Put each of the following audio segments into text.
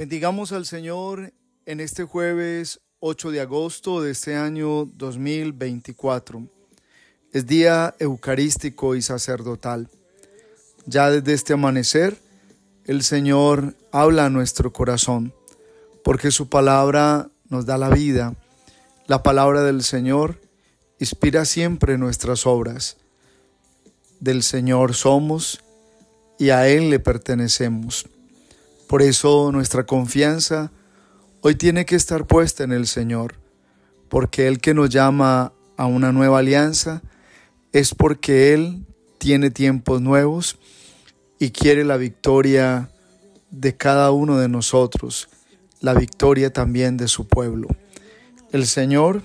Bendigamos al Señor en este jueves 8 de agosto de este año 2024. Es día eucarístico y sacerdotal. Ya desde este amanecer, el Señor habla a nuestro corazón, porque su palabra nos da la vida. La palabra del Señor inspira siempre nuestras obras. Del Señor somos y a Él le pertenecemos. Por eso nuestra confianza hoy tiene que estar puesta en el Señor, porque Él que nos llama a una nueva alianza es porque Él tiene tiempos nuevos y quiere la victoria de cada uno de nosotros, la victoria también de su pueblo. El Señor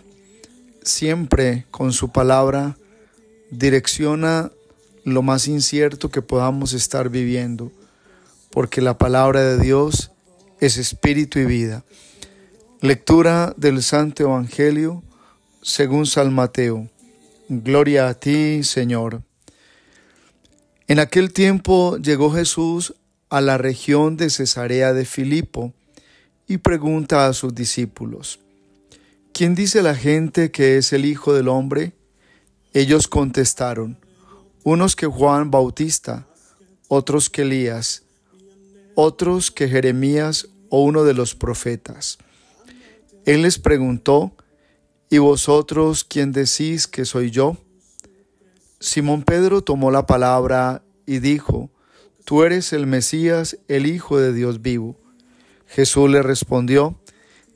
siempre con su palabra direcciona lo más incierto que podamos estar viviendo porque la palabra de Dios es espíritu y vida. Lectura del Santo Evangelio según San Mateo. Gloria a ti, Señor. En aquel tiempo llegó Jesús a la región de Cesarea de Filipo y pregunta a sus discípulos, ¿quién dice la gente que es el Hijo del Hombre? Ellos contestaron, unos que Juan Bautista, otros que Elías, otros que Jeremías o uno de los profetas. Él les preguntó, ¿y vosotros quién decís que soy yo? Simón Pedro tomó la palabra y dijo, Tú eres el Mesías, el Hijo de Dios vivo. Jesús le respondió,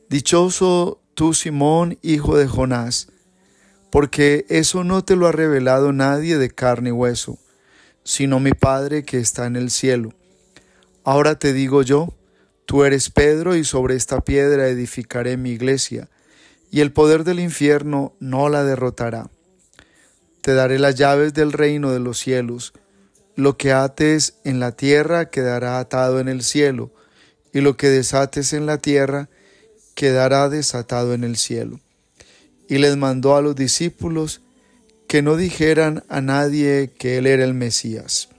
Dichoso tú, Simón, hijo de Jonás, porque eso no te lo ha revelado nadie de carne y hueso, sino mi Padre que está en el cielo. Ahora te digo yo, tú eres Pedro y sobre esta piedra edificaré mi iglesia, y el poder del infierno no la derrotará. Te daré las llaves del reino de los cielos. Lo que ates en la tierra quedará atado en el cielo, y lo que desates en la tierra quedará desatado en el cielo. Y les mandó a los discípulos que no dijeran a nadie que él era el Mesías.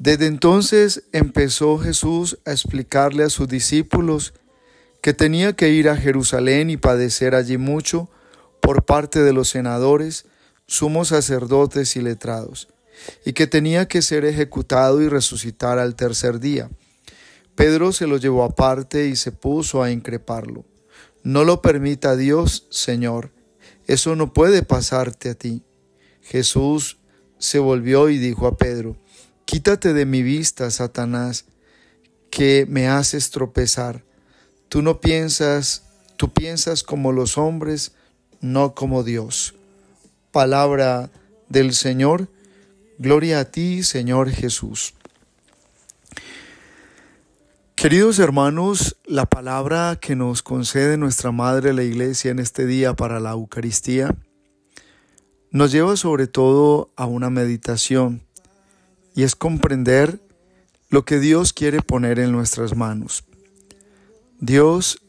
Desde entonces empezó Jesús a explicarle a sus discípulos que tenía que ir a Jerusalén y padecer allí mucho por parte de los senadores, sumos sacerdotes y letrados, y que tenía que ser ejecutado y resucitar al tercer día. Pedro se lo llevó aparte y se puso a increparlo. No lo permita Dios, Señor, eso no puede pasarte a ti. Jesús se volvió y dijo a Pedro, Quítate de mi vista, Satanás, que me haces tropezar. Tú no piensas, tú piensas como los hombres, no como Dios. Palabra del Señor, gloria a ti, Señor Jesús. Queridos hermanos, la palabra que nos concede nuestra Madre la Iglesia en este día para la Eucaristía nos lleva sobre todo a una meditación y es comprender lo que Dios quiere poner en nuestras manos. Dios,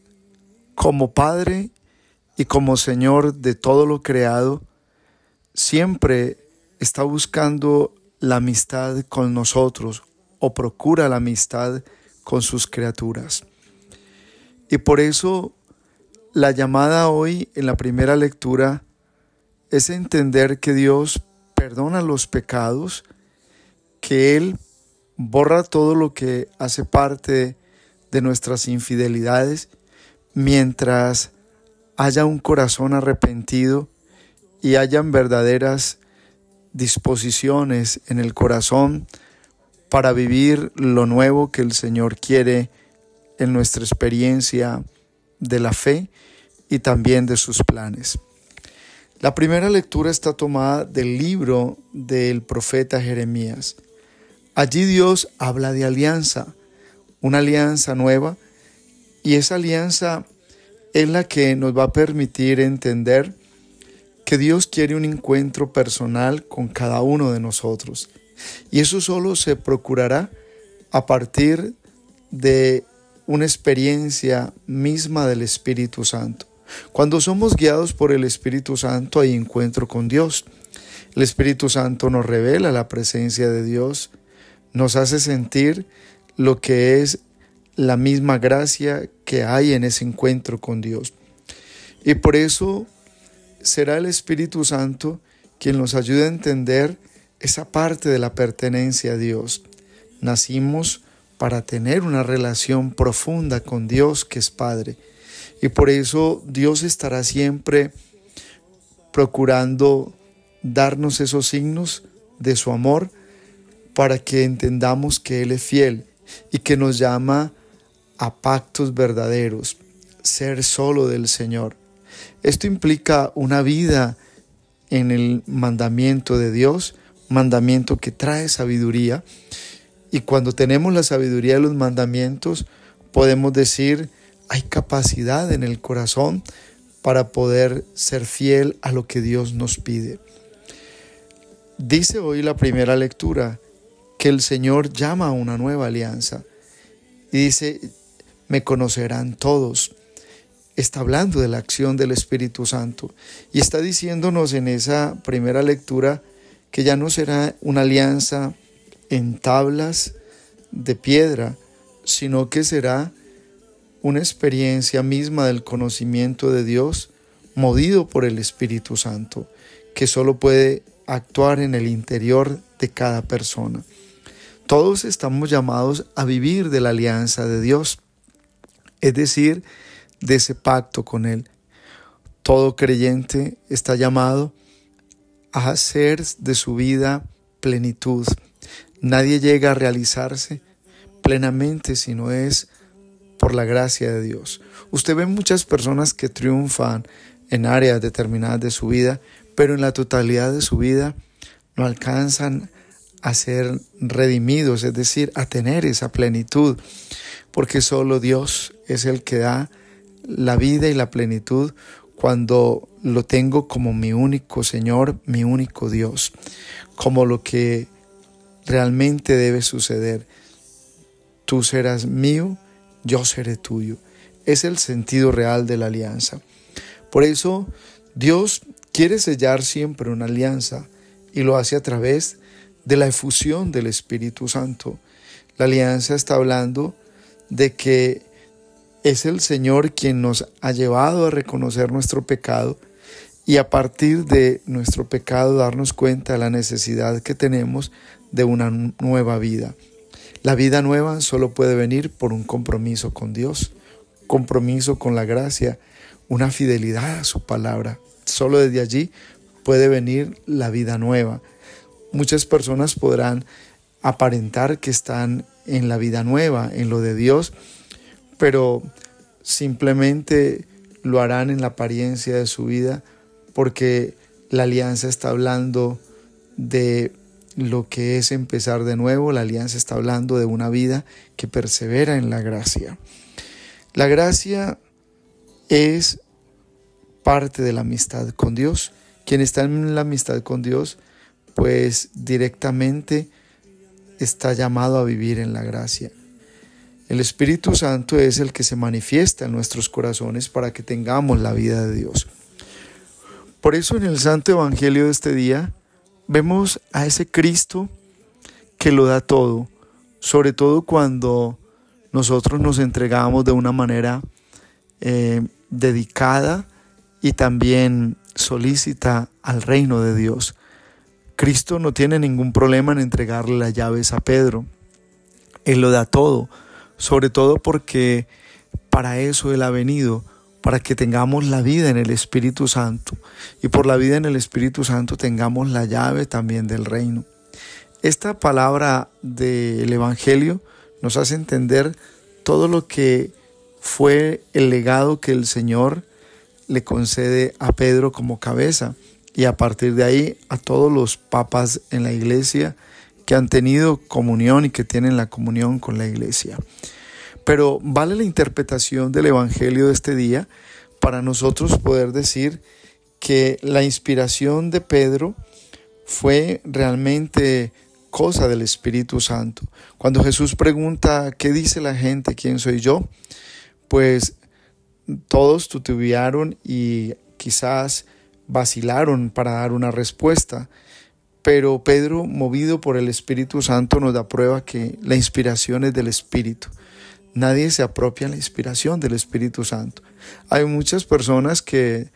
como Padre y como Señor de todo lo creado, siempre está buscando la amistad con nosotros o procura la amistad con sus criaturas. Y por eso la llamada hoy en la primera lectura es entender que Dios perdona los pecados, que Él borra todo lo que hace parte de nuestras infidelidades mientras haya un corazón arrepentido y hayan verdaderas disposiciones en el corazón para vivir lo nuevo que el Señor quiere en nuestra experiencia de la fe y también de sus planes. La primera lectura está tomada del libro del profeta Jeremías. Allí Dios habla de alianza, una alianza nueva, y esa alianza es la que nos va a permitir entender que Dios quiere un encuentro personal con cada uno de nosotros. Y eso solo se procurará a partir de una experiencia misma del Espíritu Santo. Cuando somos guiados por el Espíritu Santo hay encuentro con Dios. El Espíritu Santo nos revela la presencia de Dios, nos hace sentir lo que es la misma gracia que hay en ese encuentro con Dios. Y por eso será el Espíritu Santo quien nos ayude a entender esa parte de la pertenencia a Dios. Nacimos para tener una relación profunda con Dios que es Padre. Y por eso Dios estará siempre procurando darnos esos signos de su amor para que entendamos que Él es fiel y que nos llama a pactos verdaderos, ser solo del Señor. Esto implica una vida en el mandamiento de Dios, mandamiento que trae sabiduría. Y cuando tenemos la sabiduría de los mandamientos, podemos decir, hay capacidad en el corazón para poder ser fiel a lo que Dios nos pide. Dice hoy la primera lectura, que el Señor llama a una nueva alianza y dice, me conocerán todos. Está hablando de la acción del Espíritu Santo y está diciéndonos en esa primera lectura que ya no será una alianza en tablas de piedra, sino que será una experiencia misma del conocimiento de Dios movido por el Espíritu Santo, que solo puede actuar en el interior de cada persona. Todos estamos llamados a vivir de la alianza de Dios, es decir, de ese pacto con Él. Todo creyente está llamado a hacer de su vida plenitud. Nadie llega a realizarse plenamente si no es por la gracia de Dios. Usted ve muchas personas que triunfan en áreas determinadas de su vida, pero en la totalidad de su vida no alcanzan a ser redimidos, es decir, a tener esa plenitud, porque solo Dios es el que da la vida y la plenitud cuando lo tengo como mi único Señor, mi único Dios, como lo que realmente debe suceder. Tú serás mío, yo seré tuyo. Es el sentido real de la alianza. Por eso Dios quiere sellar siempre una alianza y lo hace a través de de la efusión del Espíritu Santo. La alianza está hablando de que es el Señor quien nos ha llevado a reconocer nuestro pecado y a partir de nuestro pecado darnos cuenta de la necesidad que tenemos de una nueva vida. La vida nueva solo puede venir por un compromiso con Dios, compromiso con la gracia, una fidelidad a su palabra. Solo desde allí puede venir la vida nueva. Muchas personas podrán aparentar que están en la vida nueva, en lo de Dios, pero simplemente lo harán en la apariencia de su vida porque la alianza está hablando de lo que es empezar de nuevo, la alianza está hablando de una vida que persevera en la gracia. La gracia es parte de la amistad con Dios. Quien está en la amistad con Dios pues directamente está llamado a vivir en la gracia. El Espíritu Santo es el que se manifiesta en nuestros corazones para que tengamos la vida de Dios. Por eso en el Santo Evangelio de este día vemos a ese Cristo que lo da todo, sobre todo cuando nosotros nos entregamos de una manera eh, dedicada y también solícita al reino de Dios. Cristo no tiene ningún problema en entregarle las llaves a Pedro. Él lo da todo, sobre todo porque para eso Él ha venido, para que tengamos la vida en el Espíritu Santo y por la vida en el Espíritu Santo tengamos la llave también del reino. Esta palabra del Evangelio nos hace entender todo lo que fue el legado que el Señor le concede a Pedro como cabeza y a partir de ahí a todos los papas en la iglesia que han tenido comunión y que tienen la comunión con la iglesia. Pero vale la interpretación del Evangelio de este día para nosotros poder decir que la inspiración de Pedro fue realmente cosa del Espíritu Santo. Cuando Jesús pregunta, ¿qué dice la gente? ¿Quién soy yo? Pues todos tuvieron y quizás vacilaron para dar una respuesta, pero Pedro, movido por el Espíritu Santo, nos da prueba que la inspiración es del Espíritu. Nadie se apropia la inspiración del Espíritu Santo. Hay muchas personas que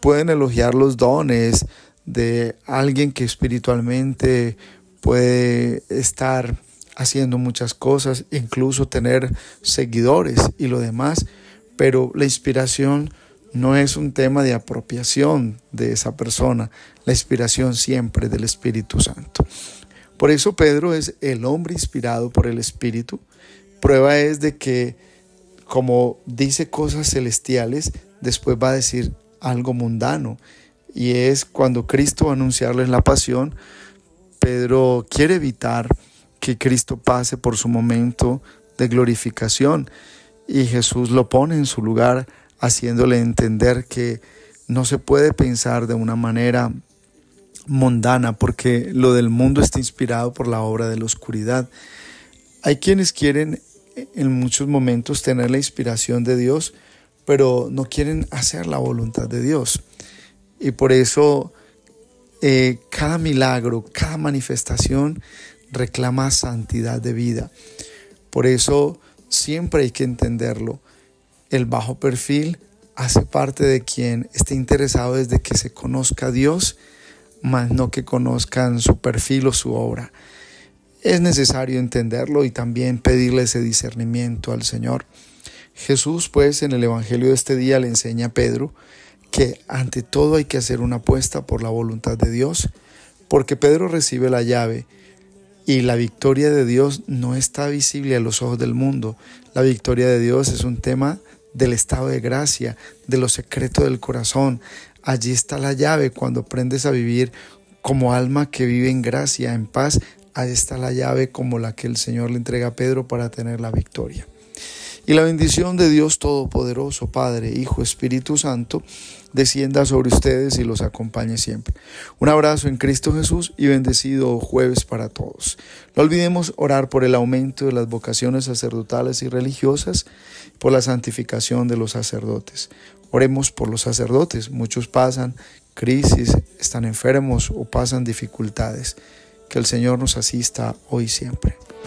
pueden elogiar los dones de alguien que espiritualmente puede estar haciendo muchas cosas, incluso tener seguidores y lo demás, pero la inspiración no es un tema de apropiación de esa persona, la inspiración siempre del Espíritu Santo. Por eso Pedro es el hombre inspirado por el Espíritu. Prueba es de que como dice cosas celestiales, después va a decir algo mundano. Y es cuando Cristo va a anunciarles la pasión, Pedro quiere evitar que Cristo pase por su momento de glorificación y Jesús lo pone en su lugar haciéndole entender que no se puede pensar de una manera mundana porque lo del mundo está inspirado por la obra de la oscuridad. Hay quienes quieren en muchos momentos tener la inspiración de Dios, pero no quieren hacer la voluntad de Dios. Y por eso eh, cada milagro, cada manifestación reclama santidad de vida. Por eso siempre hay que entenderlo. El bajo perfil hace parte de quien esté interesado desde que se conozca a Dios, más no que conozcan su perfil o su obra. Es necesario entenderlo y también pedirle ese discernimiento al Señor. Jesús, pues, en el Evangelio de este día le enseña a Pedro que ante todo hay que hacer una apuesta por la voluntad de Dios, porque Pedro recibe la llave y la victoria de Dios no está visible a los ojos del mundo. La victoria de Dios es un tema del estado de gracia, de lo secreto del corazón. Allí está la llave cuando aprendes a vivir como alma que vive en gracia, en paz. Ahí está la llave como la que el Señor le entrega a Pedro para tener la victoria. Y la bendición de Dios Todopoderoso, Padre, Hijo, Espíritu Santo, descienda sobre ustedes y los acompañe siempre. Un abrazo en Cristo Jesús y bendecido jueves para todos. No olvidemos orar por el aumento de las vocaciones sacerdotales y religiosas, por la santificación de los sacerdotes. Oremos por los sacerdotes. Muchos pasan crisis, están enfermos o pasan dificultades. Que el Señor nos asista hoy siempre.